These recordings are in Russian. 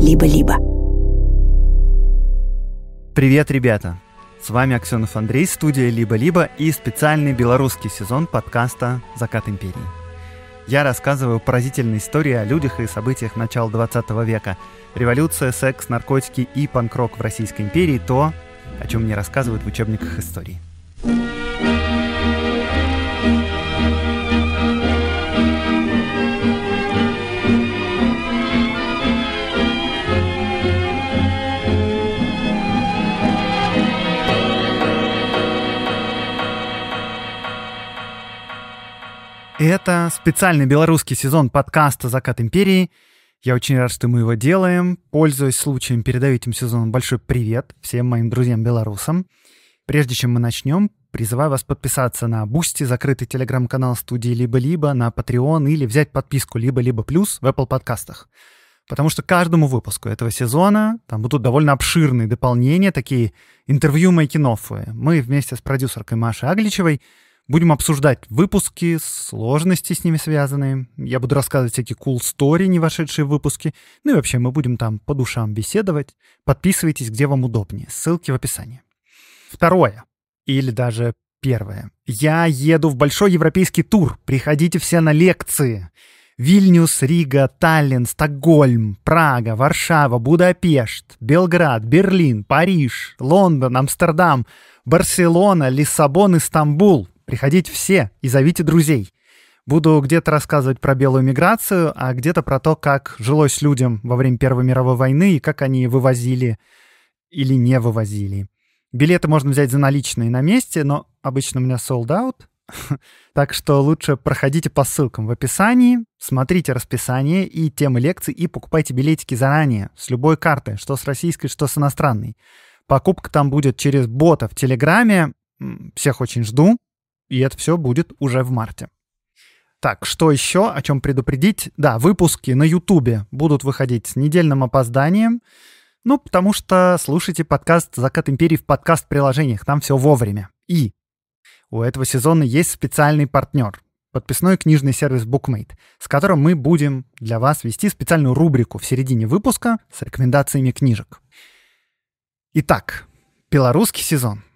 либо-либо. Привет, ребята! С вами Аксенов Андрей, студия «Либо-либо» и специальный белорусский сезон подкаста «Закат империи». Я рассказываю поразительные истории о людях и событиях начала 20 века. Революция, секс, наркотики и панк-рок в Российской империи – то, о чем не рассказывают в учебниках истории – Это специальный белорусский сезон подкаста «Закат империи». Я очень рад, что мы его делаем. Пользуясь случаем, передаю этим сезоном большой привет всем моим друзьям-белорусам. Прежде чем мы начнем, призываю вас подписаться на Бусти, закрытый телеграм-канал студии «Либо-либо», на Patreon или взять подписку «Либо-либо плюс» в Apple подкастах. Потому что каждому выпуску этого сезона там будут довольно обширные дополнения, такие интервью Майкинофы. Мы вместе с продюсеркой Машей Агличевой – Будем обсуждать выпуски, сложности с ними связанные. Я буду рассказывать всякие cool story, не вошедшие в выпуски. Ну и вообще мы будем там по душам беседовать. Подписывайтесь, где вам удобнее. Ссылки в описании. Второе. Или даже первое. Я еду в большой европейский тур. Приходите все на лекции. Вильнюс, Рига, Таллин, Стокгольм, Прага, Варшава, Будапешт, Белград, Берлин, Париж, Лондон, Амстердам, Барселона, Лиссабон и Приходите все и зовите друзей. Буду где-то рассказывать про белую миграцию, а где-то про то, как жилось людям во время Первой мировой войны и как они вывозили или не вывозили. Билеты можно взять за наличные на месте, но обычно у меня sold out. так что лучше проходите по ссылкам в описании, смотрите расписание и темы лекций и покупайте билетики заранее, с любой карты, что с российской, что с иностранной. Покупка там будет через бота в Телеграме. Всех очень жду. И это все будет уже в марте. Так, что еще, о чем предупредить? Да, выпуски на Ютубе будут выходить с недельным опозданием. Ну, потому что слушайте подкаст «Закат империи» в подкаст-приложениях, там все вовремя. И у этого сезона есть специальный партнер — подписной книжный сервис BookMate, с которым мы будем для вас вести специальную рубрику в середине выпуска с рекомендациями книжек. Итак, белорусский сезон —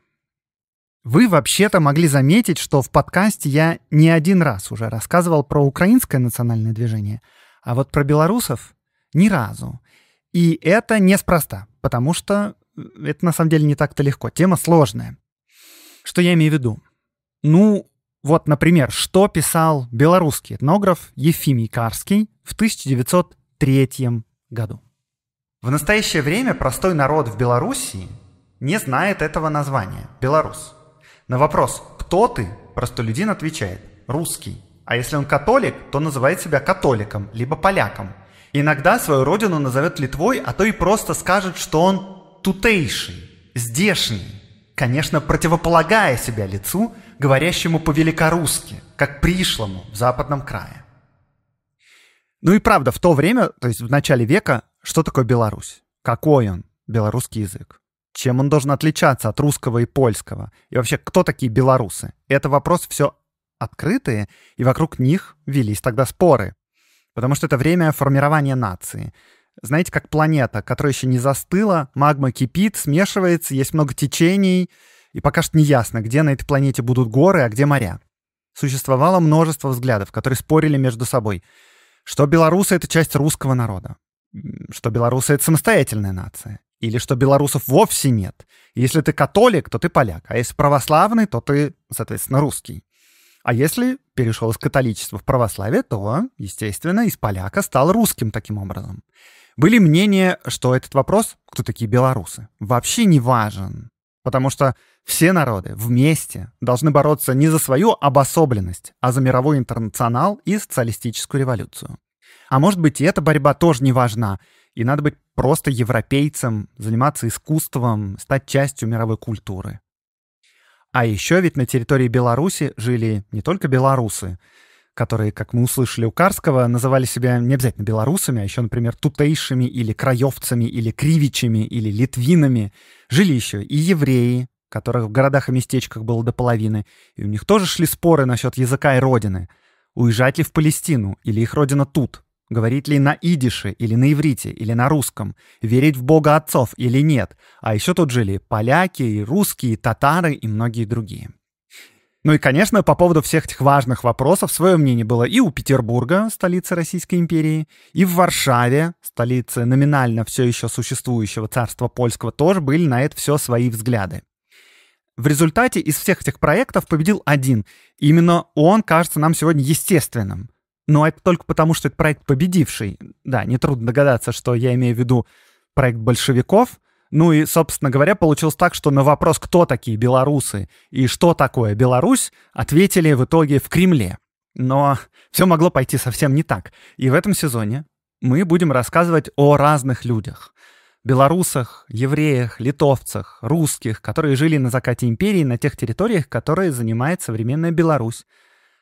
вы вообще-то могли заметить, что в подкасте я не один раз уже рассказывал про украинское национальное движение, а вот про белорусов ни разу. И это неспроста, потому что э, это на самом деле не так-то легко. Тема сложная. Что я имею в виду? Ну, вот, например, что писал белорусский этнограф Ефимий Карский в 1903 году. В настоящее время простой народ в Белоруссии не знает этого названия – белорус. На вопрос «Кто ты?» простолюдин отвечает «Русский». А если он католик, то называет себя католиком, либо поляком. Иногда свою родину назовет Литвой, а то и просто скажет, что он тутейший, здешний. Конечно, противополагая себя лицу, говорящему по-великорусски, как пришлому в западном крае. Ну и правда, в то время, то есть в начале века, что такое Беларусь? Какой он, белорусский язык? Чем он должен отличаться от русского и польского? И вообще, кто такие белорусы? Это вопрос все открытые, и вокруг них велись тогда споры. Потому что это время формирования нации. Знаете, как планета, которая еще не застыла, магма кипит, смешивается, есть много течений, и пока что не ясно, где на этой планете будут горы, а где моря. Существовало множество взглядов, которые спорили между собой, что белорусы — это часть русского народа, что белорусы — это самостоятельная нация, или что белорусов вовсе нет. Если ты католик, то ты поляк, а если православный, то ты, соответственно, русский. А если перешел из католичества в православие, то, естественно, из поляка стал русским таким образом. Были мнения, что этот вопрос, кто такие белорусы, вообще не важен, потому что все народы вместе должны бороться не за свою обособленность, а за мировой интернационал и социалистическую революцию. А может быть, и эта борьба тоже не важна, и надо быть просто европейцем, заниматься искусством, стать частью мировой культуры. А еще ведь на территории Беларуси жили не только белорусы, которые, как мы услышали у Карского, называли себя не обязательно белорусами, а еще, например, тутейшими или краевцами, или кривичами, или литвинами. Жили еще и евреи, которых в городах и местечках было до половины, и у них тоже шли споры насчет языка и родины. Уезжать ли в Палестину, или их родина тут? Говорить ли на идише или на иврите или на русском? Верить в бога отцов или нет? А еще тут жили поляки, и русские, и татары и многие другие. Ну и, конечно, по поводу всех этих важных вопросов свое мнение было и у Петербурга, столицы Российской империи, и в Варшаве, столице номинально все еще существующего царства польского, тоже были на это все свои взгляды. В результате из всех этих проектов победил один. Именно он кажется нам сегодня естественным. Но это только потому, что это проект победивший. Да, нетрудно догадаться, что я имею в виду проект большевиков. Ну и, собственно говоря, получилось так, что на вопрос, кто такие белорусы и что такое Беларусь, ответили в итоге в Кремле. Но все могло пойти совсем не так. И в этом сезоне мы будем рассказывать о разных людях. Белорусах, евреях, литовцах, русских, которые жили на закате империи на тех территориях, которые занимает современная Беларусь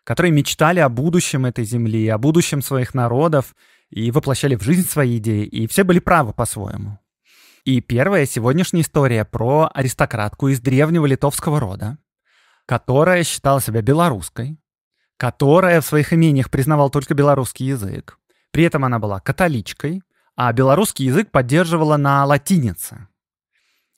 которые мечтали о будущем этой земли, о будущем своих народов и воплощали в жизнь свои идеи, и все были правы по-своему. И первая сегодняшняя история про аристократку из древнего литовского рода, которая считала себя белорусской, которая в своих имениях признавала только белорусский язык. При этом она была католичкой, а белорусский язык поддерживала на латинице.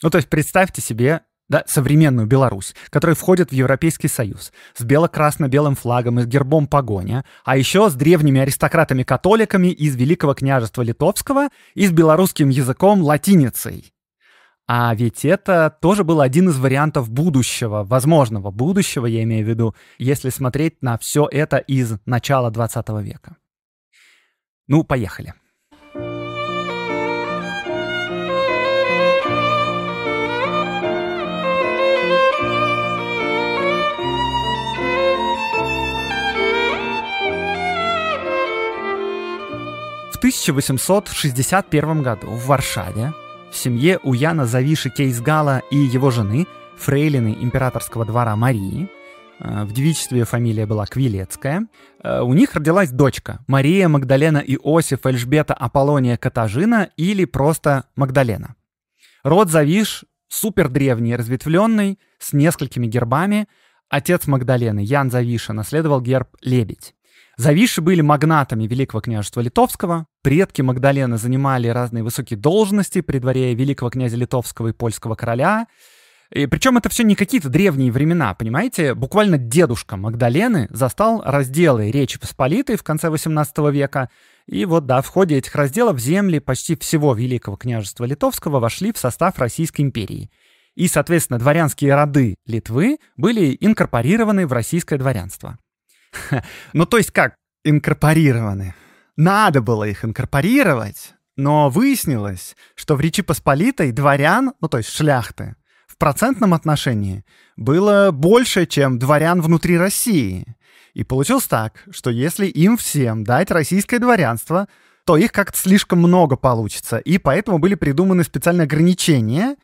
Ну, то есть представьте себе да, современную Беларусь, которая входит в Европейский Союз, с бело-красно-белым флагом и с гербом погоня, а еще с древними аристократами-католиками из Великого княжества Литовского и с белорусским языком латиницей. А ведь это тоже был один из вариантов будущего, возможного будущего, я имею в виду, если смотреть на все это из начала 20 века. Ну, поехали. 1861 году в Варшаве в семье Уяна Завиши Кейсгала и его жены, фрейлины императорского двора Марии, э, в девичестве фамилия была Квилецкая. Э, у них родилась дочка Мария Магдалена Иосиф Эльжбета Аполлония Катажина или просто Магдалена. Род Завиш супер древний, разветвленный, с несколькими гербами. Отец Магдалены, Ян Завиша, наследовал герб «Лебедь». Завиши были магнатами Великого княжества Литовского, предки Магдалены занимали разные высокие должности при дворе Великого князя Литовского и Польского короля. И причем это все не какие-то древние времена, понимаете? Буквально дедушка Магдалены застал разделы Речи Посполитой в конце XVIII века. И вот, да, в ходе этих разделов земли почти всего Великого княжества Литовского вошли в состав Российской империи. И, соответственно, дворянские роды Литвы были инкорпорированы в российское дворянство. Ну, то есть как инкорпорированы? Надо было их инкорпорировать, но выяснилось, что в Речи Посполитой дворян, ну то есть шляхты, в процентном отношении было больше, чем дворян внутри России. И получилось так, что если им всем дать российское дворянство, то их как-то слишком много получится. И поэтому были придуманы специальные ограничения.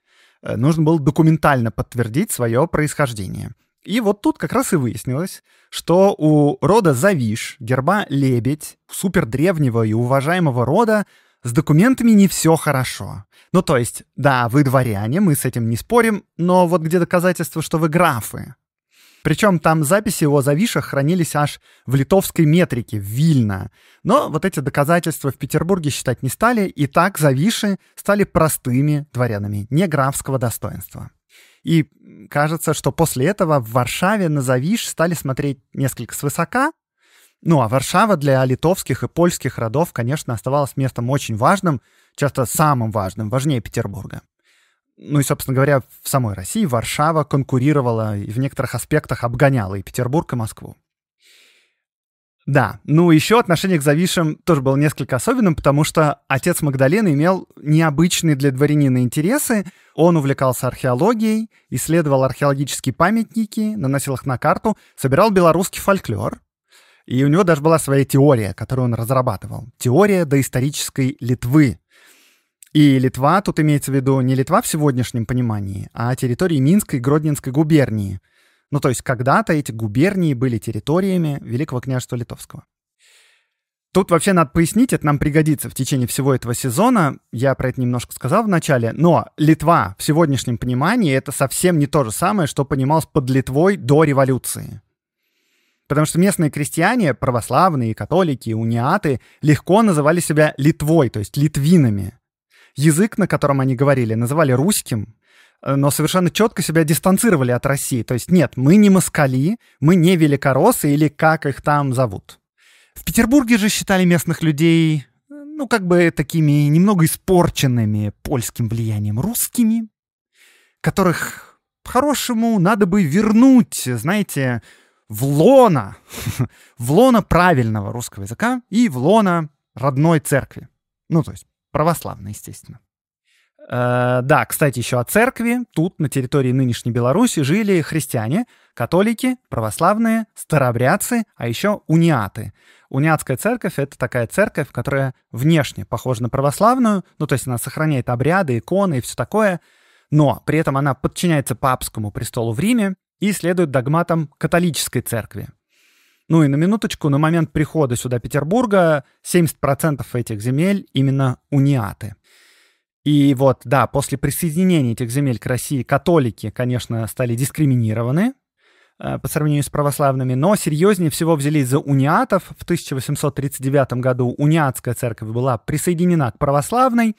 Э, нужно было документально подтвердить свое происхождение. И вот тут как раз и выяснилось, что у рода Завиш, герба Лебедь, супер древнего и уважаемого рода, с документами не все хорошо. Ну, то есть, да, вы дворяне, мы с этим не спорим, но вот где доказательства, что вы графы? Причем там записи о завишах хранились аж в литовской метрике, в Вильно. Но вот эти доказательства в Петербурге считать не стали, и так завиши стали простыми дворянами, не графского достоинства. И кажется, что после этого в Варшаве на Завиш стали смотреть несколько свысока. Ну а Варшава для литовских и польских родов, конечно, оставалась местом очень важным, часто самым важным, важнее Петербурга. Ну и, собственно говоря, в самой России Варшава конкурировала и в некоторых аспектах обгоняла и Петербург, и Москву. Да, ну еще отношение к зависшим тоже было несколько особенным, потому что отец Магдалены имел необычные для дворянина интересы. Он увлекался археологией, исследовал археологические памятники, наносил их на карту, собирал белорусский фольклор. И у него даже была своя теория, которую он разрабатывал. Теория доисторической Литвы. И Литва тут имеется в виду не Литва в сегодняшнем понимании, а территории Минской и Гродненской губернии, ну, то есть когда-то эти губернии были территориями Великого княжества Литовского. Тут вообще надо пояснить, это нам пригодится в течение всего этого сезона. Я про это немножко сказал в начале, но Литва в сегодняшнем понимании это совсем не то же самое, что понималось под Литвой до революции. Потому что местные крестьяне, православные, католики, униаты, легко называли себя Литвой, то есть литвинами. Язык, на котором они говорили, называли русским, Э, но совершенно четко себя дистанцировали от России. То есть нет, мы не москали, мы не великороссы или как их там зовут. В Петербурге же считали местных людей, ну, как бы такими немного испорченными польским влиянием русскими, которых по-хорошему надо бы вернуть, знаете, в лона, в лона правильного русского языка и в лона родной церкви. Ну, то есть православной, естественно. Э, да, кстати, еще о церкви. Тут на территории нынешней Беларуси жили христиане, католики, православные, старобрядцы, а еще униаты. Униатская церковь — это такая церковь, которая внешне похожа на православную, ну то есть она сохраняет обряды, иконы и все такое, но при этом она подчиняется папскому престолу в Риме и следует догматам католической церкви. Ну и на минуточку, на момент прихода сюда Петербурга 70% этих земель именно униаты — и вот, да, после присоединения этих земель к России католики, конечно, стали дискриминированы э, по сравнению с православными, но серьезнее всего взялись за униатов. В 1839 году униатская церковь была присоединена к православной,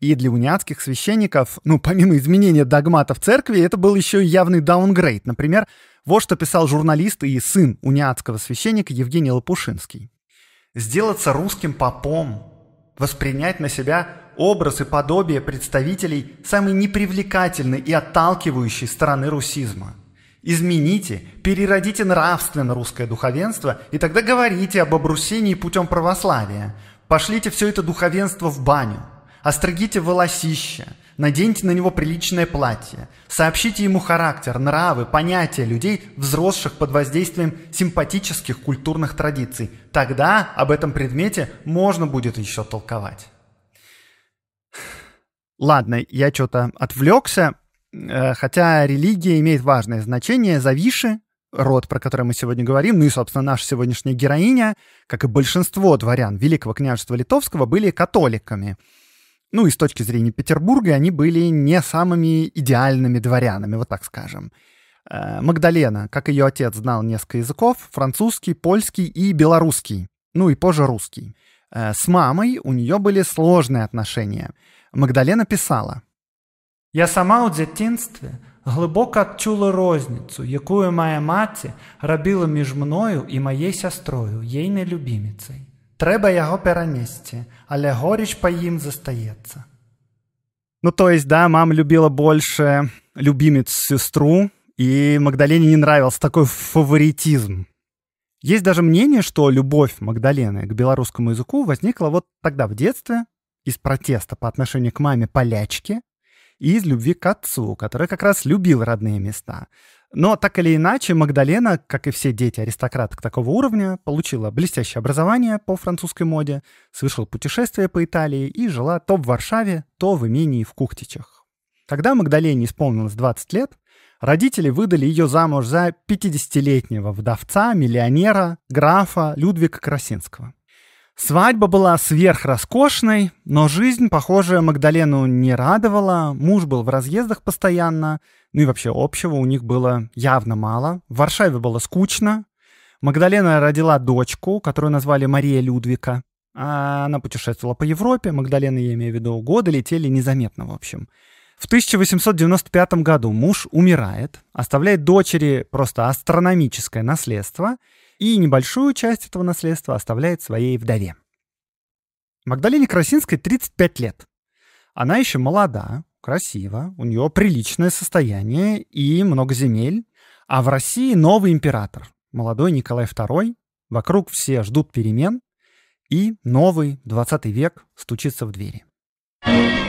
и для униатских священников, ну, помимо изменения догматов церкви, это был еще и явный даунгрейд. Например, вот что писал журналист и сын униатского священника Евгений Лопушинский. «Сделаться русским попом воспринять на себя образ и подобие представителей самой непривлекательной и отталкивающей стороны русизма. Измените, переродите нравственно русское духовенство и тогда говорите об обрусении путем православия. Пошлите все это духовенство в баню, остригите волосище – Наденьте на него приличное платье. Сообщите ему характер, нравы, понятия людей, взросших под воздействием симпатических культурных традиций. Тогда об этом предмете можно будет еще толковать. Ладно, я что-то отвлекся, э, хотя религия имеет важное значение. Завиши, род, про который мы сегодня говорим, ну и, собственно, наша сегодняшняя героиня, как и большинство дворян Великого княжества Литовского, были католиками – ну и с точки зрения Петербурга, они были не самыми идеальными дворянами, вот так скажем. Э, Магдалена, как ее отец, знал несколько языков, французский, польский и белорусский, ну и позже русский. Э, с мамой у нее были сложные отношения. Магдалена писала. «Я сама у дзяцінстве глубоко отчула розніцу, якую моя маці робила між мною и маей сястрою, ейнай любіміцай. Треба яго перанесці, але горіч по ім застаецца. Ну то есть, да, мама любила больше любимец сестру, и Магдалене не нравился такой фаворитизм. Есть даже мнение, что любовь Магдалены к белорусскому языку возникла вот тогда в детстве из протеста по отношению к маме полячке и из любви к отцу, который как раз любил родные места. Но так или иначе, Магдалена, как и все дети аристократок такого уровня, получила блестящее образование по французской моде, совершила путешествия по Италии и жила то в Варшаве, то в имении в Кухтичах. Когда Магдалене исполнилось 20 лет, родители выдали ее замуж за 50-летнего вдовца, миллионера, графа Людвига Красинского. Свадьба была сверхроскошной, но жизнь, похоже, Магдалену не радовала, муж был в разъездах постоянно, ну и вообще общего у них было явно мало. В Варшаве было скучно. Магдалена родила дочку, которую назвали Мария Людвика. А она путешествовала по Европе, Магдалена, я имею в виду, годы летели незаметно, в общем. В 1895 году муж умирает, оставляет дочери просто астрономическое наследство — и небольшую часть этого наследства оставляет своей вдове. Магдалине Красинской 35 лет. Она еще молода, красива, у нее приличное состояние и много земель, а в России новый император, молодой Николай II, вокруг все ждут перемен, и новый 20 век стучится в двери. thank you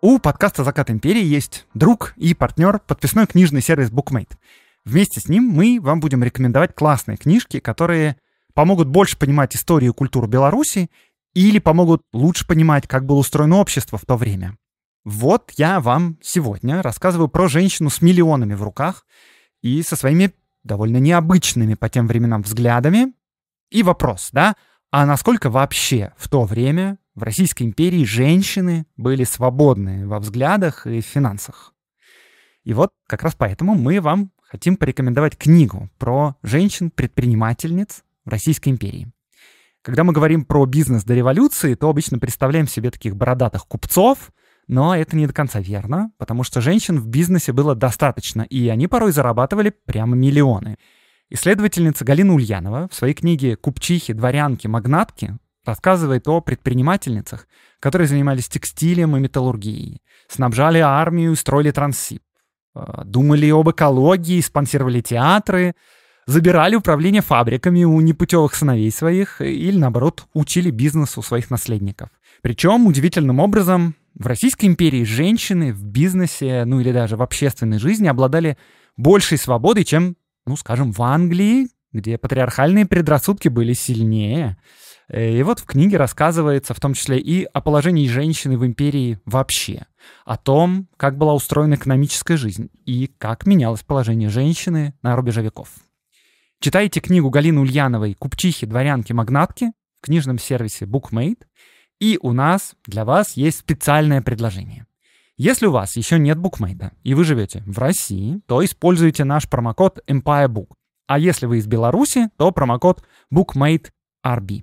У подкаста «Закат империи» есть друг и партнер, подписной книжный сервис BookMate. Вместе с ним мы вам будем рекомендовать классные книжки, которые помогут больше понимать историю и культуру Беларуси или помогут лучше понимать, как было устроено общество в то время. Вот я вам сегодня рассказываю про женщину с миллионами в руках и со своими довольно необычными по тем временам взглядами. И вопрос, да, а насколько вообще в то время в Российской империи женщины были свободны во взглядах и финансах. И вот как раз поэтому мы вам хотим порекомендовать книгу про женщин-предпринимательниц в Российской империи. Когда мы говорим про бизнес до революции, то обычно представляем себе таких бородатых купцов, но это не до конца верно, потому что женщин в бизнесе было достаточно, и они порой зарабатывали прямо миллионы. Исследовательница Галина Ульянова в своей книге «Купчихи, дворянки, магнатки» рассказывает о предпринимательницах, которые занимались текстилем и металлургией, снабжали армию, строили трансип, э, думали об экологии, спонсировали театры, забирали управление фабриками у непутевых сыновей своих или, наоборот, учили бизнес у своих наследников. Причем, удивительным образом, в Российской империи женщины в бизнесе, ну или даже в общественной жизни обладали большей свободой, чем, ну, скажем, в Англии, где патриархальные предрассудки были сильнее. Э, и вот в книге рассказывается в том числе и о положении женщины в империи вообще, о том, как была устроена экономическая жизнь и как менялось положение женщины на рубеже веков. Читайте книгу Галины Ульяновой «Купчихи, дворянки, магнатки» в книжном сервисе BookMate, и у нас для вас есть специальное предложение. Если у вас еще нет букмейта и вы живете в России, то используйте наш промокод EmpireBook. А если вы из Беларуси, то промокод BookMateRB.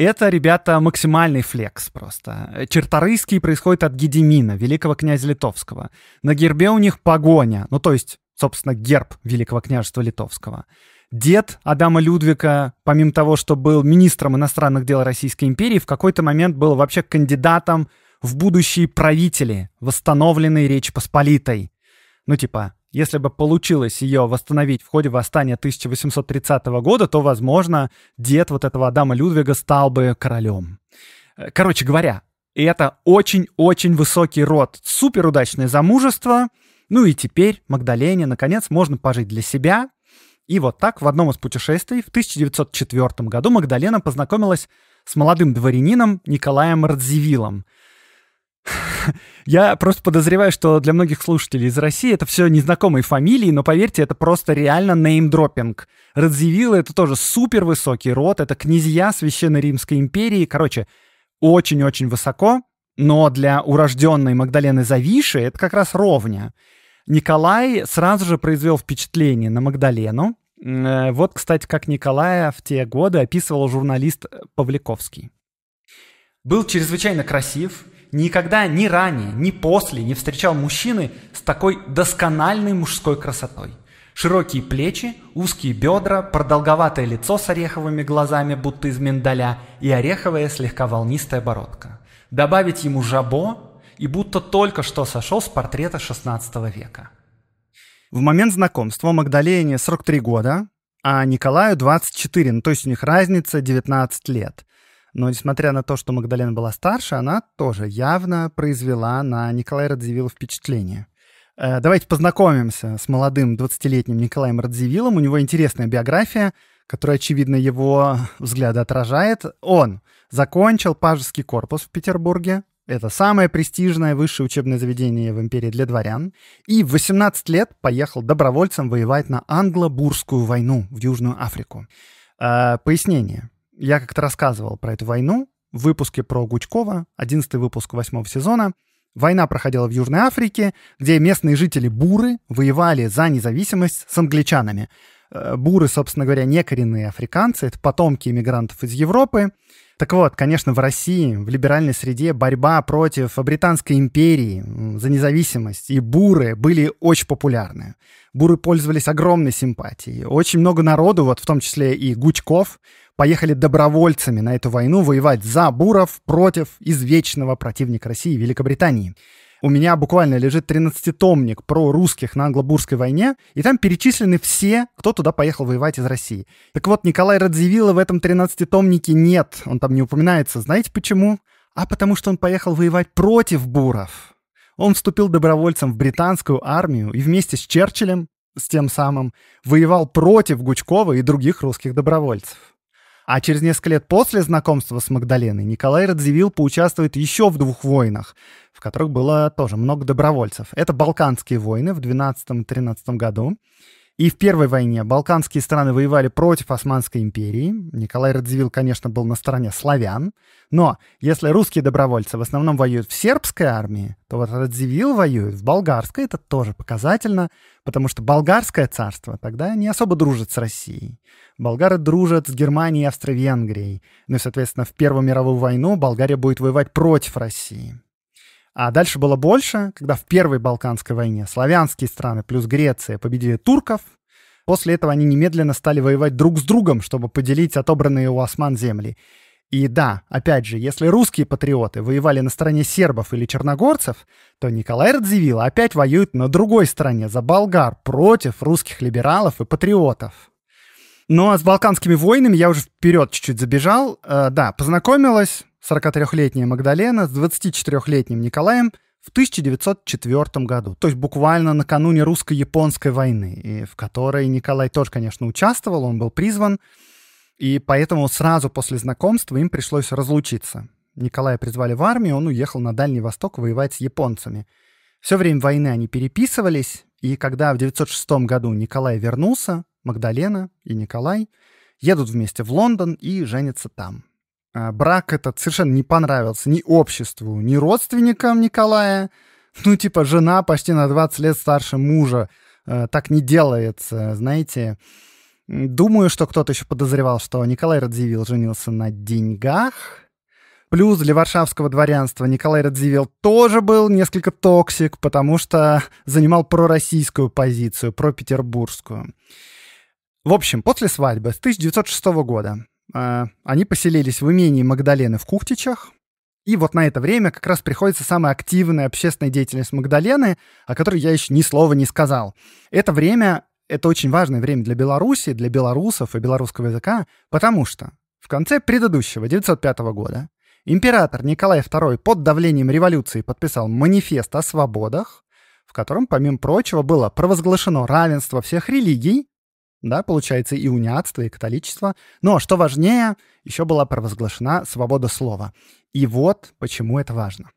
Это, ребята, максимальный флекс просто. Черторийский происходит от Гедемина, великого князя литовского. На гербе у них погоня, ну то есть, собственно, герб великого княжества литовского. Дед Адама Людвига, помимо того, что был министром иностранных дел Российской империи, в какой-то момент был вообще кандидатом в будущие правители восстановленной Речи Посполитой. Ну типа, если бы получилось ее восстановить в ходе восстания 1830 года, то, возможно, дед вот этого Адама Людвига стал бы королем. Э, короче говоря, это очень-очень высокий род, суперудачное замужество. Ну и теперь Магдалене, наконец, можно пожить для себя. И вот так в одном из путешествий в 1904 году Магдалена познакомилась с молодым дворянином Николаем Радзивиллом. Я просто подозреваю, что для многих слушателей из России это все незнакомые фамилии, но поверьте, это просто реально неймдропинг. Радзивиллы — это тоже супер высокий род, это князья Священной Римской империи. Короче, очень-очень высоко, но для урожденной Магдалены Завиши это как раз ровня. Николай сразу же произвел впечатление на Магдалену. Э, вот, кстати, как Николая в те годы описывал журналист э, Павликовский. Был чрезвычайно красив, никогда ни ранее, ни после не встречал мужчины с такой доскональной мужской красотой. Широкие плечи, узкие бедра, продолговатое лицо с ореховыми глазами, будто из миндаля, и ореховая слегка волнистая бородка. Добавить ему жабо, и будто только что сошел с портрета XVI века. В момент знакомства Магдалене 43 года, а Николаю 24, ну, то есть у них разница 19 лет. Но несмотря на то, что Магдалена была старше, она тоже явно произвела на Николая Радзивилла впечатление. Э, давайте познакомимся с молодым 20-летним Николаем Радзивиллом. У него интересная биография, которая, очевидно, его взгляды отражает. Он закончил пажеский корпус в Петербурге, это самое престижное высшее учебное заведение в империи для дворян. И в 18 лет поехал добровольцем воевать на англо-бурскую войну в Южную Африку. Э, пояснение. Я как-то рассказывал про эту войну в выпуске про Гучкова, 11 выпуск восьмого сезона. Война проходила в Южной Африке, где местные жители Буры воевали за независимость с англичанами. Э, буры, собственно говоря, не коренные африканцы, это потомки иммигрантов из Европы. Так вот, конечно, в России, в либеральной среде борьба против Британской империи за независимость и буры были очень популярны. Буры пользовались огромной симпатией. Очень много народу, вот в том числе и Гучков, поехали добровольцами на эту войну воевать за буров против извечного противника России Великобритании. У меня буквально лежит 13-томник про русских на англобурской войне, и там перечислены все, кто туда поехал воевать из России. Так вот, Николай Радзивилла в этом 13-томнике нет, он там не упоминается. Знаете почему? А потому что он поехал воевать против буров. Он вступил добровольцем в британскую армию и вместе с Черчиллем, с тем самым, воевал против Гучкова и других русских добровольцев. А через несколько лет после знакомства с Магдаленой Николай Радзивилл поучаствует еще в двух войнах, в которых было тоже много добровольцев. Это Балканские войны в 12-13 году и в Первой войне балканские страны воевали против Османской империи. Николай Радзивилл, конечно, был на стороне славян. Но если русские добровольцы в основном воюют в сербской армии, то вот Радзивилл воюет в болгарской. Это тоже показательно, потому что болгарское царство тогда не особо дружит с Россией. Болгары дружат с Германией и Австро-Венгрией. Ну и, соответственно, в Первую мировую войну Болгария будет воевать против России. А дальше было больше, когда в Первой Балканской войне славянские страны плюс Греция победили турков. После этого они немедленно стали воевать друг с другом, чтобы поделить отобранные у осман земли. И да, опять же, если русские патриоты воевали на стороне сербов или черногорцев, то Николай Радзивилл опять воюет на другой стороне, за болгар, против русских либералов и патриотов. Ну а с балканскими войнами я уже вперед чуть-чуть забежал. Э, да, познакомилась 43-летняя Магдалена с 24-летним Николаем в 1904 году, то есть буквально накануне русско-японской войны, и в которой Николай тоже, конечно, участвовал, он был призван, и поэтому сразу после знакомства им пришлось разлучиться. Николая призвали в армию, он уехал на Дальний Восток воевать с японцами. Все время войны они переписывались, и когда в 906 году Николай вернулся, Магдалена и Николай едут вместе в Лондон и женятся там. А, брак этот совершенно не понравился ни обществу, ни родственникам Николая. Ну, типа, жена почти на 20 лет старше мужа. А, так не делается, знаете. Думаю, что кто-то еще подозревал, что Николай Радзивилл женился на деньгах. Плюс для варшавского дворянства Николай Радзивилл тоже был несколько токсик, потому что занимал пророссийскую позицию, пропетербургскую. В общем, после свадьбы с 1906 года Э, они поселились в имении Магдалены в Кухтичах. И вот на это время как раз приходится самая активная общественная деятельность Магдалены, о которой я еще ни слова не сказал. Это время, это очень важное время для Беларуси, для белорусов и белорусского языка, потому что в конце предыдущего, 1905 года, император Николай II под давлением революции подписал манифест о свободах, в котором, помимо прочего, было провозглашено равенство всех религий, да, получается, и униатство, и католичество. Но, что важнее, еще была провозглашена свобода слова. И вот почему это важно.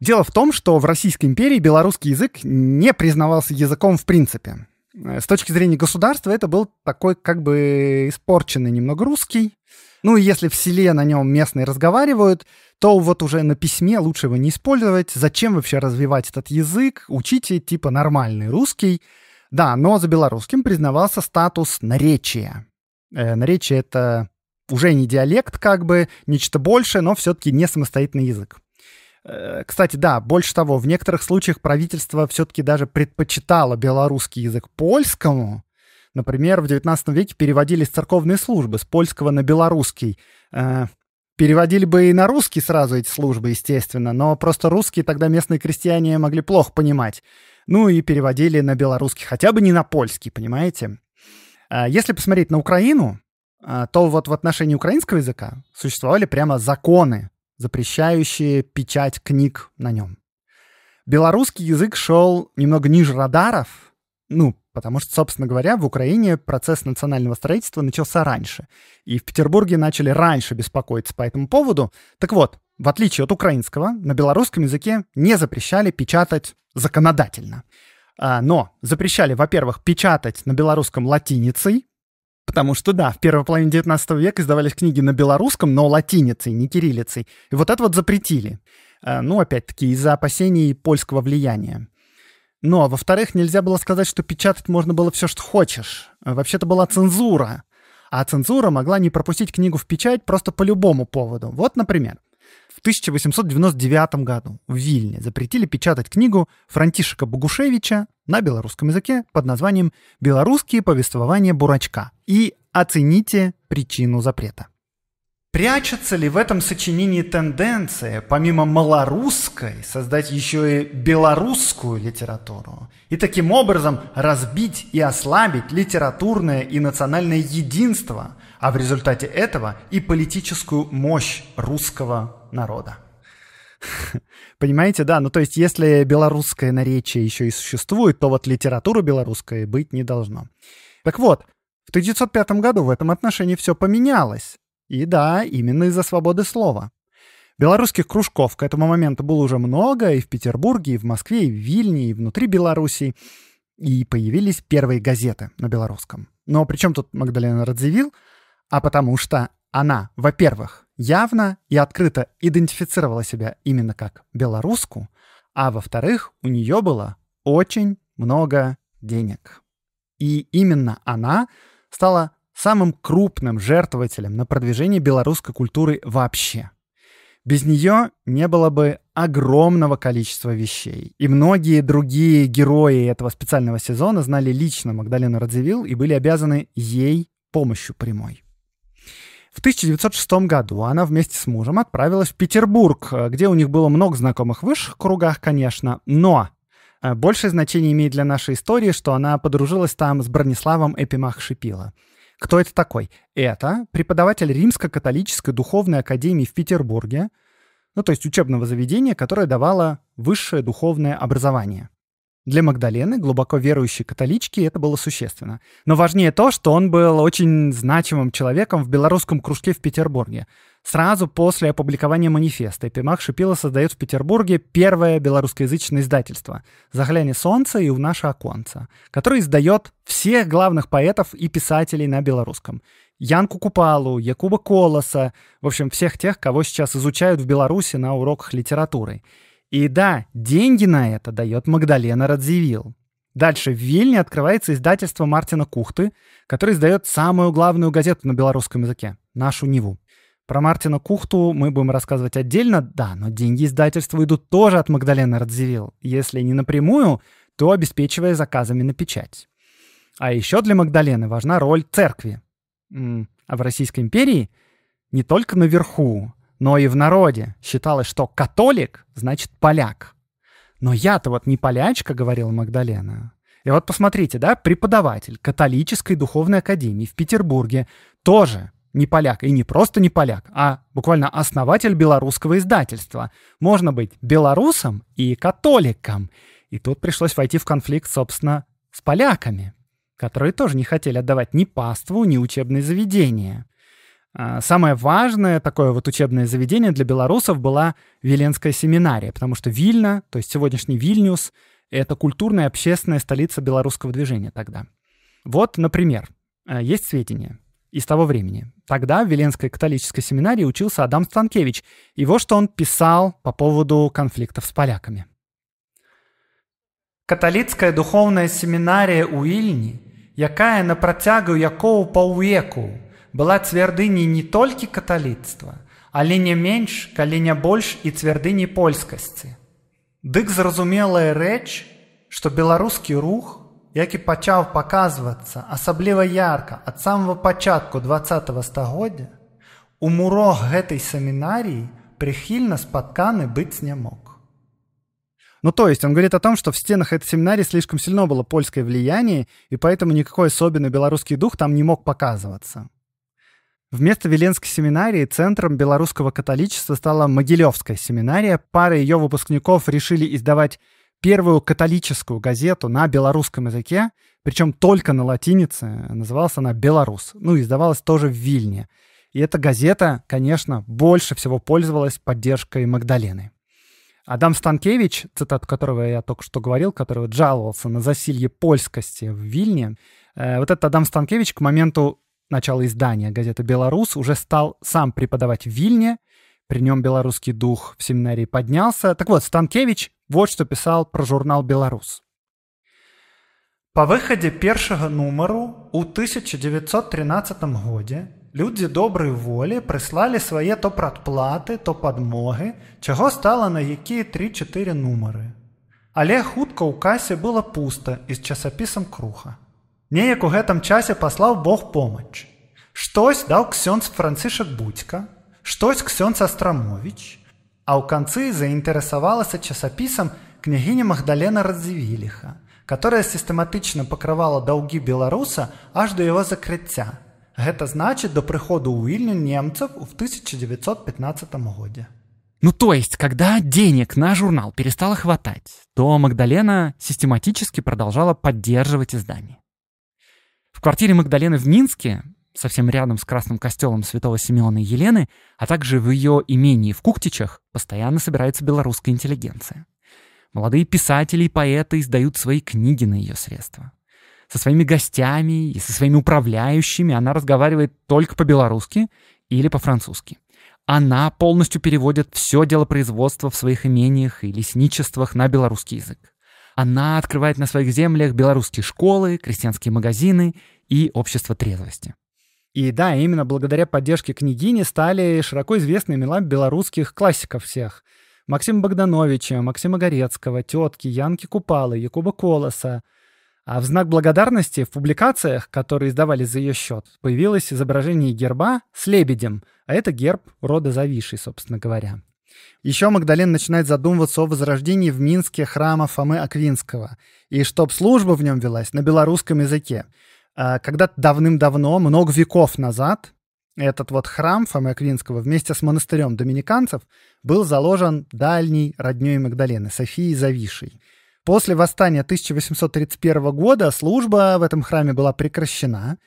Дело в том, что в Российской империи белорусский язык не признавался языком в принципе. Э, с точки зрения государства это был такой как бы испорченный немного русский, ну, и если в селе на нем местные разговаривают, то вот уже на письме лучше его не использовать. Зачем вообще развивать этот язык? Учите типа нормальный русский. Да, но за белорусским признавался статус наречия. Э, наречие — это уже не диалект, как бы, нечто большее, но все-таки не самостоятельный язык. Э, кстати, да, больше того, в некоторых случаях правительство все-таки даже предпочитало белорусский язык польскому, Например, в XIX веке переводились церковные службы с польского на белорусский. Э, переводили бы и на русский сразу эти службы, естественно, но просто русские тогда местные крестьяне могли плохо понимать. Ну и переводили на белорусский, хотя бы не на польский, понимаете? А если посмотреть на Украину, а, то вот в отношении украинского языка существовали прямо законы, запрещающие печать книг на нем. Белорусский язык шел немного ниже радаров, ну, Потому что, собственно говоря, в Украине процесс национального строительства начался раньше. И в Петербурге начали раньше беспокоиться по этому поводу. Так вот, в отличие от украинского, на белорусском языке не запрещали печатать законодательно. А, но запрещали, во-первых, печатать на белорусском латиницей, Потому что, да, в первой половине 19 века издавались книги на белорусском, но латиницей, не кириллицей. И вот это вот запретили. А, ну, опять-таки, из-за опасений польского влияния. Ну, а во-вторых, нельзя было сказать, что печатать можно было все, что хочешь. Э, вообще-то была цензура. А цензура могла не пропустить книгу в печать просто по любому поводу. Вот, например, в 1899 году в Вильне запретили печатать книгу Франтишека Богушевича на белорусском языке под названием «Белорусские повествования Бурачка». И оцените причину запрета. Прячется ли в этом сочинении тенденция, помимо малорусской, создать еще и белорусскую литературу и таким образом разбить и ослабить литературное и национальное единство, а в результате этого и политическую мощь русского народа? Понимаете, да, ну то есть если белорусское наречие еще и существует, то вот литературы белорусской быть не должно. Так вот, в 1905 году в этом отношении все поменялось. И да, именно из-за свободы слова. Белорусских кружков к этому моменту было уже много и в Петербурге, и в Москве, и в Вильне, и внутри Беларуси. И появились первые газеты на белорусском. Но при чем тут Магдалина Радзивилл? А потому что она, во-первых, явно и открыто идентифицировала себя именно как белоруску, а во-вторых, у нее было очень много денег. И именно она стала самым крупным жертвователем на продвижение белорусской культуры вообще. Без нее не было бы огромного количества вещей. И многие другие герои этого специального сезона знали лично Магдалину Радзивилл и были обязаны ей помощью прямой. В 1906 году она вместе с мужем отправилась в Петербург, где у них было много знакомых в высших кругах, конечно, но э, большее значение имеет для нашей истории, что она подружилась там с Брониславом Эпимах Шипила – кто это такой? Это преподаватель Римско-католической духовной академии в Петербурге, ну то есть учебного заведения, которое давало высшее духовное образование. Для Магдалены, глубоко верующей католички, это было существенно. Но важнее то, что он был очень значимым человеком в белорусском кружке в Петербурге. Сразу после опубликования манифеста Эпимах Шипила создает в Петербурге первое белорусскоязычное издательство «Загляни солнце и в наше оконце», которое издает всех главных поэтов и писателей на белорусском. Янку Купалу, Якуба Колоса, в общем, всех тех, кого сейчас изучают в Беларуси на уроках литературы. И да, деньги на это дает Магдалена Радзивилл. Дальше в Вильне открывается издательство Мартина Кухты, который издает самую главную газету на белорусском языке — Ниву. Про Мартина Кухту мы будем рассказывать отдельно, да, но деньги издательства идут тоже от Магдалены Радзивилл, если не напрямую, то обеспечивая заказами на печать. А еще для Магдалены важна роль церкви. А в Российской империи не только наверху, но и в народе считалось, что католик значит поляк. Но я-то вот не полячка, говорила Магдалена. И вот посмотрите, да, преподаватель католической духовной академии в Петербурге тоже не поляк, и не просто не поляк, а буквально основатель белорусского издательства. Можно быть белорусом и католиком. И тут пришлось войти в конфликт, собственно, с поляками, которые тоже не хотели отдавать ни паству, ни учебные заведения. А, самое важное такое вот учебное заведение для белорусов была Виленская семинария, потому что Вильна, то есть сегодняшний Вильнюс, это культурная общественная столица белорусского движения тогда. Вот, например, э, есть сведения из того времени. Тогда в Веленской католической семинарии учился Адам Станкевич, и вот что он писал по поводу конфликтов с поляками. Католицкая духовная семинария у Ільні, якая на протягу якого по паўвеку была цвярдыні не толькі каталіцтва, але не менш, калі не больш і цвярдыні польскасці. Дык зразумелая рэч, што беларускі рух, які пачаў паказвацца асабліва ярка ад самого пачатку двадцатого стагоддзя, у мурог гэтай семінарыі прыхільна спатканы быць не мог. Ну, то есть он говорит о том, что в стенах этой семинарии слишком сильно было польское влияние, и поэтому никакой особенный белорусский дух там не мог показываться. Вместо Веленской семинарии центром белорусского католичества стала Могилевская семинария. Пара ее выпускников решили издавать первую католическую газету на белорусском языке, причем только на латинице. Называлась она «Беларус». Ну, издавалась тоже в Вильне. И эта газета, конечно, больше всего пользовалась поддержкой Магдалены. Адам Станкевич, цитат которого я только что говорил, который вот жаловался на засилье польскости в Вильне, э, вот этот Адам Станкевич к моменту начала издания газеты «Беларус», уже стал сам преподавать в Вильне. При нем белорусский дух в семинарии поднялся. Так вот, Станкевич вот что писал про журнал «Беларус». по выходе первого нумару у 1913 году люди добрай воли прислали свои то прадплаты, то подмоги, чего стало на какие 3-4 нумары. Але хутка ў касе было пусто, и с часописом круха. Неяк у гэтым часе паслаў Бог помач. Штось даў ксёнц францышак будзька, штось ксёнц астрамович, а ў канцы заінтарэсавалася часапісам княгіня Магдалена раздзівіліха, которая сістэматычна пакравала даўгі беларуса аж да яго закрыцця. Гэта значит до прыходу ў вільню немцаў у 1915 годзе. Ну то есть, когда денег на журнал перестала хватать, то Магдалена систематически продолжала поддерживать издание. В квартире Магдалены в Минске, совсем рядом с Красным костелом святого Симеона и Елены, а также в ее имении в Куктичах, постоянно собирается белорусская интеллигенция. Молодые писатели и поэты издают свои книги на ее средства. Со своими гостями и со своими управляющими она разговаривает только по-белорусски или по-французски. Она полностью переводит все дело производства в своих имениях и лесничествах на белорусский язык. Она открывает на своих землях белорусские школы, крестьянские магазины и общество трезвости. И да, именно благодаря поддержке княгини стали широко известны имена белорусских классиков всех. Максима Богдановича, Максима Горецкого, тетки, Янки Купалы, Якуба Колоса. А в знак благодарности в публикациях, которые издавались за ее счет, появилось изображение герба с лебедем, а это герб рода Завишей, собственно говоря. Еще Магдален начинает задумываться о возрождении в Минске храма Фомы Аквинского и чтоб служба в нем велась на белорусском языке. А, когда-то давным-давно, много веков назад, этот вот храм Фомы Аквинского вместе с монастырем доминиканцев был заложен дальней родней Магдалины Софией Завишей. После восстания 1831 года служба в этом храме была прекращена,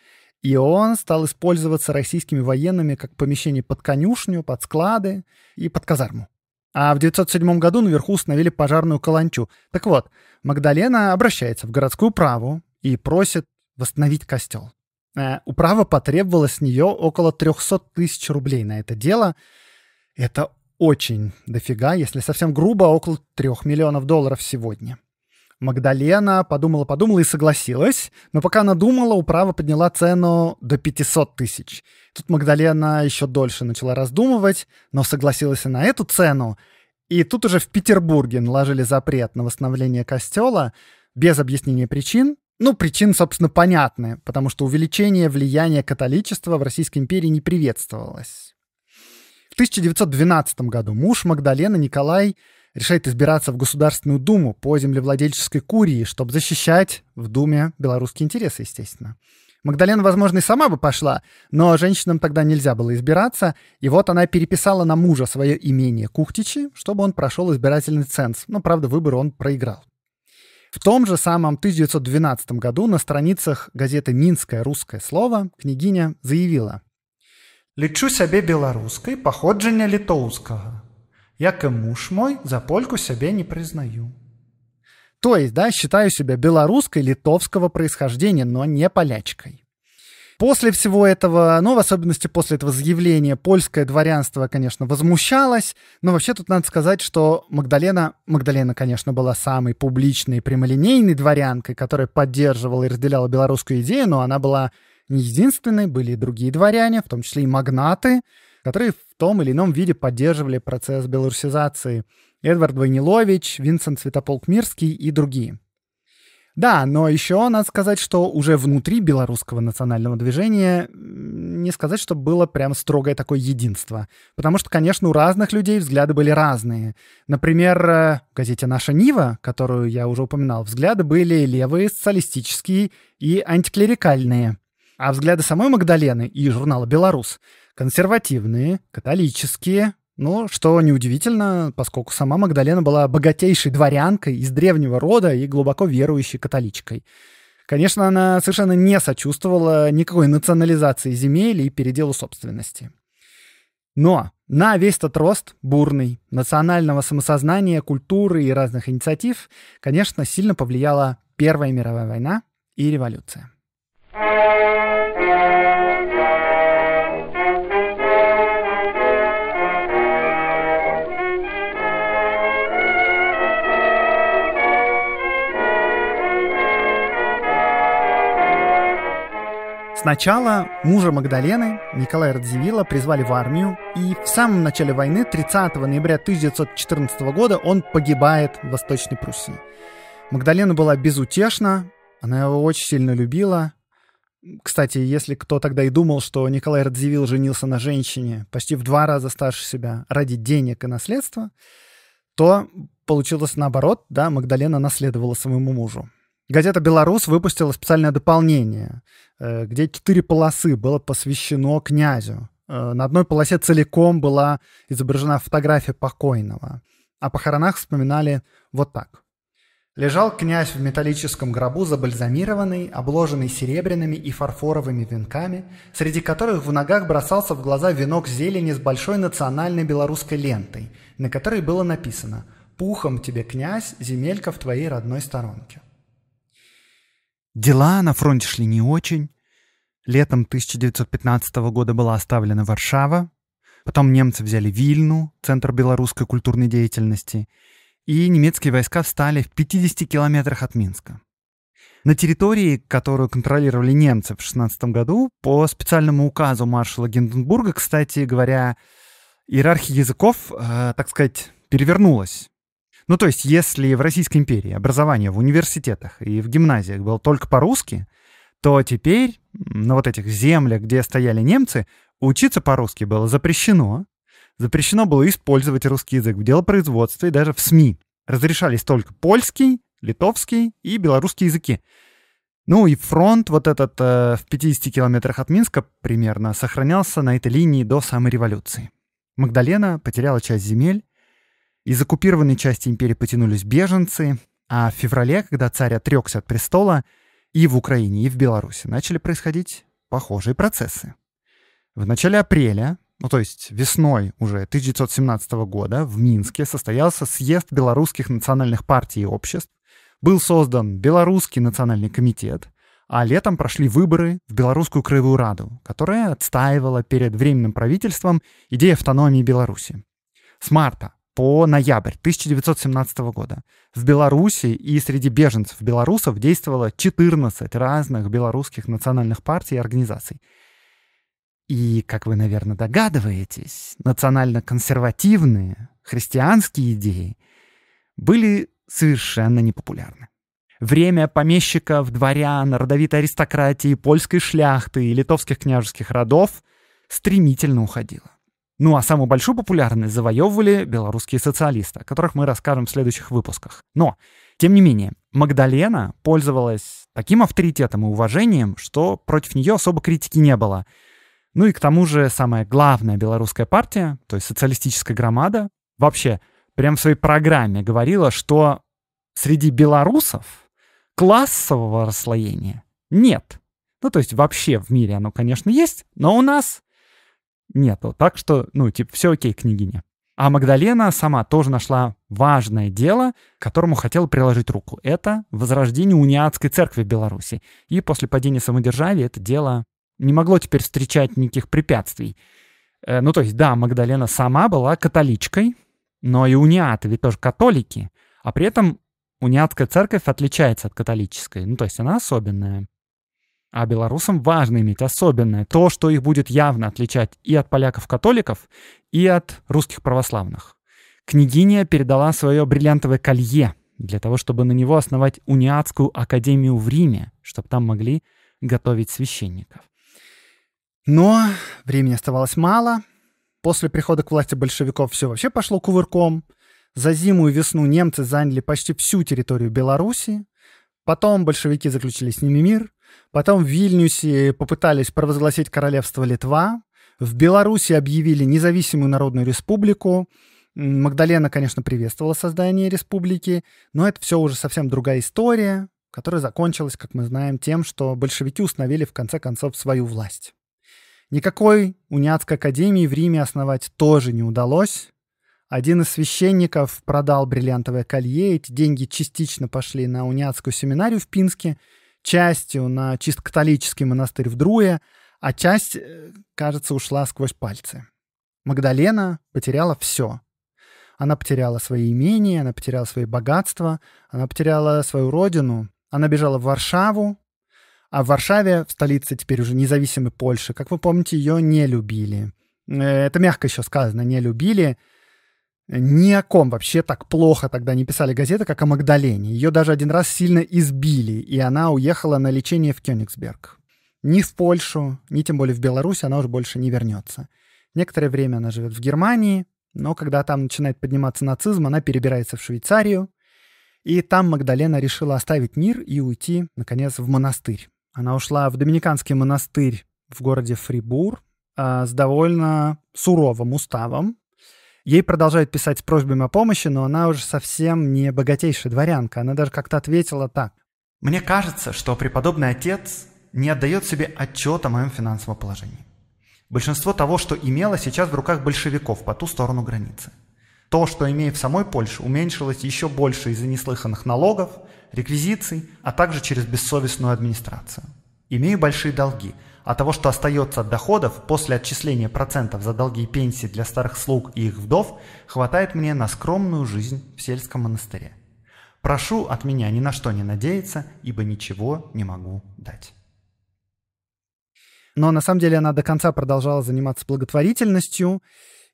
и он стал использоваться российскими военными как помещение под конюшню, под склады и под казарму. А в 907 году наверху установили пожарную каланчу. Так вот, Магдалена обращается в городскую праву и просит восстановить костел. Э, управа потребовала с нее около 300 тысяч рублей на это дело. Это очень дофига, если совсем грубо, около 3 миллионов долларов сегодня. Магдалена подумала-подумала и согласилась, но пока она думала, управа подняла цену до 500 тысяч. Тут Магдалена еще дольше начала раздумывать, но согласилась и на эту цену. И тут уже в Петербурге наложили запрет на восстановление костела без объяснения причин. Ну, причин, собственно, понятны, потому что увеличение влияния католичества в Российской империи не приветствовалось. В 1912 году муж Магдалены Николай решает избираться в Государственную Думу по землевладельческой курии, чтобы защищать в Думе белорусские интересы, естественно. Магдалена, возможно, и сама бы пошла, но женщинам тогда нельзя было избираться, и вот она переписала на мужа свое имение Кухтичи, чтобы он прошел избирательный ценз. Но, правда, выбор он проиграл. В том же самом 1912 году на страницах газеты «Минское русское слово» княгиня заявила «Лечу себе беларускай паходжання литовского» яко муж мой за польку себе не признаю. То есть, да, считаю себя белорусской литовского происхождения, но не полячкой. После всего этого, ну, в особенности после этого заявления, польское дворянство, конечно, возмущалось, но вообще тут надо сказать, что Магдалена, Магдалена, конечно, была самой публичной и прямолинейной дворянкой, которая поддерживала и разделяла белорусскую идею, но она была не единственной, были и другие дворяне, в том числе и магнаты, которые в том или ином виде поддерживали процесс белорусизации. Эдвард Войнилович, Винсент Святополк-Мирский и другие. Да, но еще надо сказать, что уже внутри белорусского национального движения не сказать, что было прям строгое такое единство. Потому что, конечно, у разных людей взгляды были разные. Например, э, в газете «Наша Нива», которую я уже упоминал, взгляды были левые, социалистические и антиклерикальные. А взгляды самой Магдалены и журнала «Беларус» консервативные, католические, ну, что неудивительно, поскольку сама Магдалена была богатейшей дворянкой из древнего рода и глубоко верующей католичкой. Конечно, она совершенно не сочувствовала никакой национализации земель и переделу собственности. Но на весь этот рост, бурный, национального самосознания, культуры и разных инициатив, конечно, сильно повлияла Первая мировая война и революция. Сначала мужа Магдалены, Николая Радзивилла, призвали в армию, и в самом начале войны, 30 ноября 1914 года, он погибает в Восточной Пруссии. Магдалена была безутешна, она его очень сильно любила. Кстати, если кто тогда и думал, что Николай Радзивилл женился на женщине почти в два раза старше себя ради денег и наследства, то получилось наоборот, да, Магдалена наследовала своему мужу. Газета «Беларусь» выпустила специальное дополнение, э, где четыре полосы было посвящено князю. Э, на одной полосе целиком была изображена фотография покойного. О а похоронах вспоминали вот так. Лежал князь в металлическом гробу, забальзамированный, обложенный серебряными и фарфоровыми венками, среди которых в ногах бросался в глаза венок зелени с большой национальной белорусской лентой, на которой было написано «Пухом тебе, князь, земелька в твоей родной сторонке». Дела на фронте шли не очень. Летом 1915 года была оставлена Варшава. Потом немцы взяли Вильну, центр белорусской культурной деятельности. И немецкие войска встали в 50 километрах от Минска. На территории, которую контролировали немцы в 16 году, по специальному указу маршала Гинденбурга, кстати говоря, иерархия языков, э, так сказать, перевернулась. Ну, то есть, если в Российской империи образование в университетах и в гимназиях было только по-русски, то теперь на вот этих землях, где стояли немцы, учиться по-русски было запрещено. Запрещено было использовать русский язык в делопроизводстве и даже в СМИ. Разрешались только польский, литовский и белорусский языки. Ну и фронт вот этот э, в 50 километрах от Минска примерно сохранялся на этой линии до самой революции. Магдалена потеряла часть земель, из оккупированной части империи потянулись беженцы, а в феврале, когда царь отрекся от престола, и в Украине, и в Беларуси начали происходить похожие процессы. В начале апреля, ну то есть весной уже 1917 года, в Минске состоялся съезд белорусских национальных партий и обществ, был создан Белорусский национальный комитет, а летом прошли выборы в Белорусскую Краевую Раду, которая отстаивала перед Временным правительством идею автономии Беларуси. С марта по ноябрь 1917 года в Беларуси и среди беженцев белорусов действовало 14 разных белорусских национальных партий и организаций. И, как вы, наверное, догадываетесь, национально-консервативные христианские идеи были совершенно непопулярны. Время помещиков, дворян, родовитой аристократии, польской шляхты и литовских княжеских родов стремительно уходило. Ну а самую большую популярность завоевывали белорусские социалисты, о которых мы расскажем в следующих выпусках. Но, тем не менее, Магдалена пользовалась таким авторитетом и уважением, что против нее особо критики не было. Ну и к тому же самая главная белорусская партия, то есть социалистическая громада, вообще прям в своей программе говорила, что среди белорусов классового расслоения нет. Ну то есть вообще в мире оно, конечно, есть, но у нас нету. Так что, ну, типа, все окей, княгиня. А Магдалена сама тоже нашла важное дело, которому хотела приложить руку. Это возрождение униатской церкви в Беларуси. И после падения самодержавия это дело не могло теперь встречать никаких препятствий. Э, ну, то есть, да, Магдалена сама была католичкой, но и униаты ведь тоже католики. А при этом униатская церковь отличается от католической. Ну, то есть она особенная. А белорусам важно иметь особенное, то, что их будет явно отличать и от поляков-католиков, и от русских православных. Княгиня передала свое бриллиантовое колье для того, чтобы на него основать униатскую академию в Риме, чтобы там могли готовить священников. Но времени оставалось мало. После прихода к власти большевиков все вообще пошло кувырком. За зиму и весну немцы заняли почти всю территорию Белоруссии. Потом большевики заключили с ними мир — Потом в Вильнюсе попытались провозгласить королевство Литва. В Беларуси объявили независимую народную республику. Магдалена, конечно, приветствовала создание республики, но это все уже совсем другая история, которая закончилась, как мы знаем, тем, что большевики установили в конце концов свою власть. Никакой униатской академии в Риме основать тоже не удалось. Один из священников продал бриллиантовое колье, эти деньги частично пошли на униатскую семинарию в Пинске, частью на чисто католический монастырь в Друе, а часть, э, кажется, ушла сквозь пальцы. Магдалена потеряла все. Она потеряла свои имения, она потеряла свои богатства, она потеряла свою родину. Она бежала в Варшаву, а в Варшаве, в столице теперь уже независимой Польши, как вы помните, ее не любили. Э, это мягко еще сказано, не любили. Ни о ком вообще так плохо тогда не писали газеты, как о Магдалене. Ее даже один раз сильно избили, и она уехала на лечение в Кёнигсберг. Ни в Польшу, ни тем более в Беларусь она уже больше не вернется. Некоторое время она живет в Германии, но когда там начинает подниматься нацизм, она перебирается в Швейцарию, и там Магдалена решила оставить мир и уйти, наконец, в монастырь. Она ушла в доминиканский монастырь в городе Фрибур а, с довольно суровым уставом, Ей продолжают писать с просьбами о помощи, но она уже совсем не богатейшая дворянка. Она даже как-то ответила так. «Мне кажется, что преподобный отец не отдает себе отчет о моем финансовом положении. Большинство того, что имело, сейчас в руках большевиков по ту сторону границы. То, что имею в самой Польше, уменьшилось еще больше из-за неслыханных налогов, реквизиций, а также через бессовестную администрацию. Имею большие долги – а того, что остается от доходов после отчисления процентов за долги и пенсии для старых слуг и их вдов, хватает мне на скромную жизнь в сельском монастыре. Прошу от меня ни на что не надеяться, ибо ничего не могу дать. Но на самом деле она до конца продолжала заниматься благотворительностью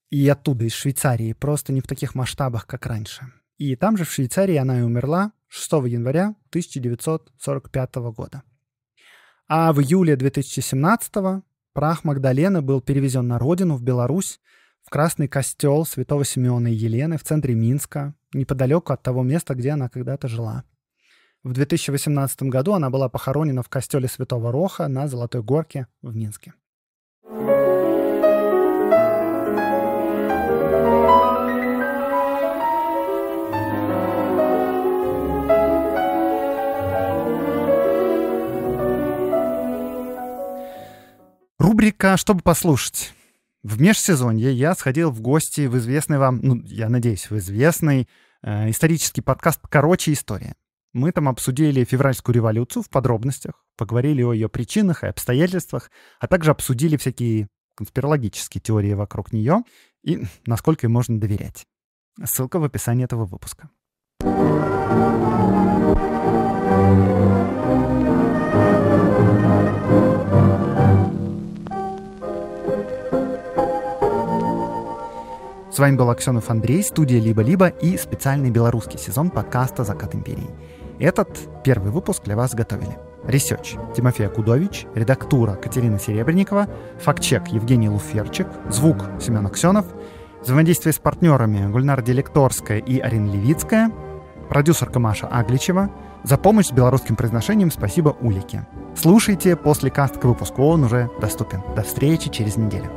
и оттуда, из Швейцарии, просто не в таких масштабах, как раньше. И там же, в Швейцарии, она и умерла 6 января 1945 года. А в июле 2017-го прах Магдалены был перевезен на родину, в Беларусь, в Красный костел святого Симеона и Елены в центре Минска, неподалеку от того места, где она когда-то жила. В 2018 году она была похоронена в костеле Святого Роха на Золотой Горке в Минске. Рубрика «Чтобы послушать». В межсезонье я сходил в гости в известный вам, ну, я надеюсь, в известный э, исторический подкаст «Короче история». Мы там обсудили февральскую революцию в подробностях, поговорили о ее причинах и обстоятельствах, а также обсудили всякие конспирологические теории вокруг нее и насколько им можно доверять. Ссылка в описании этого выпуска. С вами был Аксенов Андрей, студия «Либо-либо» и специальный белорусский сезон подкаста «Закат империи». Этот первый выпуск для вас готовили. Ресерч Тимофей Акудович, редактура Катерина Серебренникова, фактчек Евгений Луферчик, звук Семен Аксенов, взаимодействие с партнерами Гульнара Делекторская и Арина Левицкая, продюсерка Маша Агличева. За помощь с белорусским произношением спасибо Улике. Слушайте после каст к выпуску, он уже доступен. До встречи через неделю.